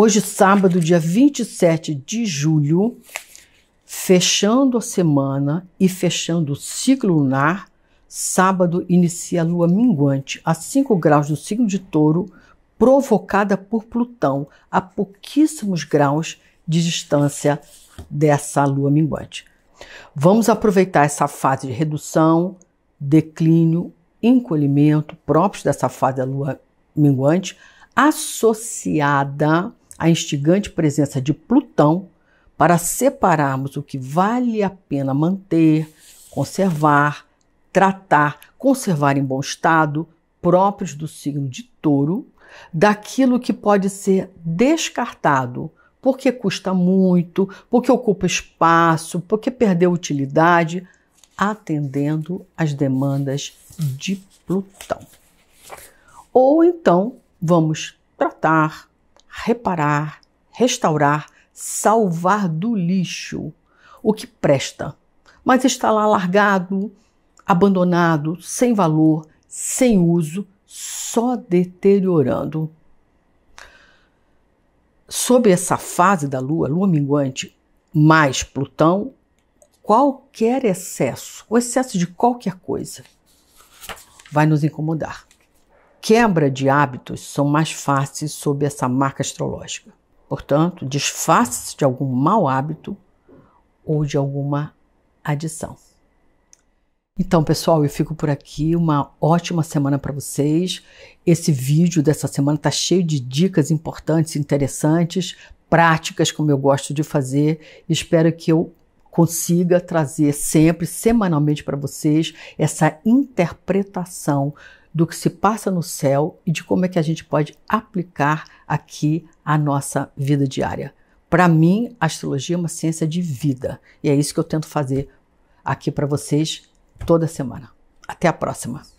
Hoje, sábado, dia 27 de julho, fechando a semana e fechando o ciclo lunar, sábado inicia a lua minguante a 5 graus do signo de touro, provocada por Plutão, a pouquíssimos graus de distância dessa lua minguante. Vamos aproveitar essa fase de redução, declínio, encolhimento próprios dessa fase da lua minguante, associada a instigante presença de Plutão para separarmos o que vale a pena manter, conservar, tratar, conservar em bom estado, próprios do signo de Touro, daquilo que pode ser descartado, porque custa muito, porque ocupa espaço, porque perdeu utilidade, atendendo às demandas de Plutão. Ou então, vamos tratar, reparar, restaurar, salvar do lixo o que presta, mas está lá largado, abandonado, sem valor, sem uso, só deteriorando. Sob essa fase da Lua, Lua minguante, mais Plutão, qualquer excesso, o excesso de qualquer coisa, vai nos incomodar quebra de hábitos são mais fáceis sob essa marca astrológica. Portanto, desfaça-se de algum mau hábito ou de alguma adição. Então, pessoal, eu fico por aqui. Uma ótima semana para vocês. Esse vídeo dessa semana está cheio de dicas importantes, interessantes, práticas, como eu gosto de fazer. Espero que eu consiga trazer sempre, semanalmente para vocês, essa interpretação do que se passa no céu e de como é que a gente pode aplicar aqui a nossa vida diária. Para mim, a astrologia é uma ciência de vida e é isso que eu tento fazer aqui para vocês toda semana. Até a próxima!